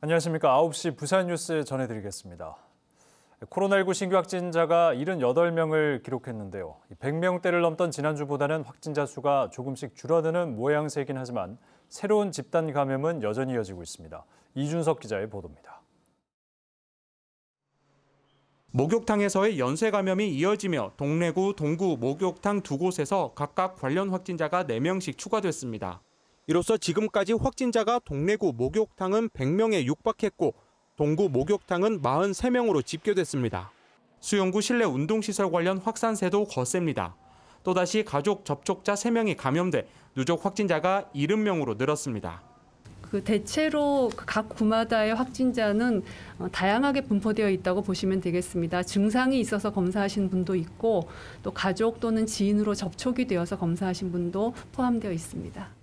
안녕하십니까. 9시 부산 뉴스 전해드리겠습니다. 코로나19 신규 확진자가 78명을 기록했는데요. 100명대를 넘던 지난주보다는 확진자 수가 조금씩 줄어드는 모양새이긴 하지만 새로운 집단 감염은 여전히 이어지고 있습니다. 이준석 기자의 보도입니다. 목욕탕에서의 연쇄 감염이 이어지며 동래구, 동구 목욕탕 두 곳에서 각각 관련 확진자가 4명씩 추가됐습니다. 이로써 지금까지 확진자가 동래구 목욕탕은 100명에 육박했고 동구 목욕탕은 43명으로 집계됐습니다. 수영구 실내 운동시설 관련 확산세도 거셉니다. 또다시 가족 접촉자 3명이 감염돼 누적 확진자가 70명으로 늘었습니다. 그 대체로 그 각 구마다의 확진자는 어, 다양하게 분포되어 있다고 보시면 되겠습니다. 증상이 있어서 검사하신 분도 있고 또 가족 또는 지인으로 접촉이 되어서 검사하신 분도 포함되어 있습니다.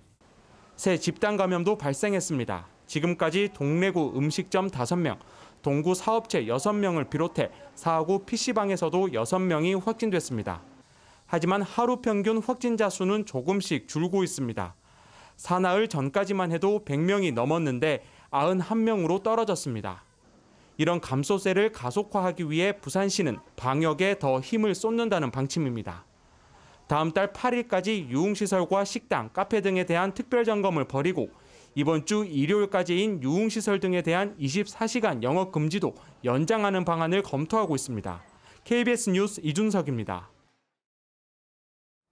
새 집단 감염도 발생했습니다. 지금까지 동래구 음식점 5명, 동구 사업체 6명을 비롯해 사하구 PC방에서도 6명이 확진됐습니다. 하지만 하루 평균 확진자 수는 조금씩 줄고 있습니다. 사나흘 전까지만 해도 100명이 넘었는데 91명으로 떨어졌습니다. 이런 감소세를 가속화하기 위해 부산시는 방역에 더 힘을 쏟는다는 방침입니다. 다음 달 8일까지 유흥시설과 식당, 카페 등에 대한 특별 점검을 벌이고 이번 주 일요일까지인 유흥시설 등에 대한 24시간 영업 금지도 연장하는 방안을 검토하고 있습니다. KBS 뉴스 이준석입니다.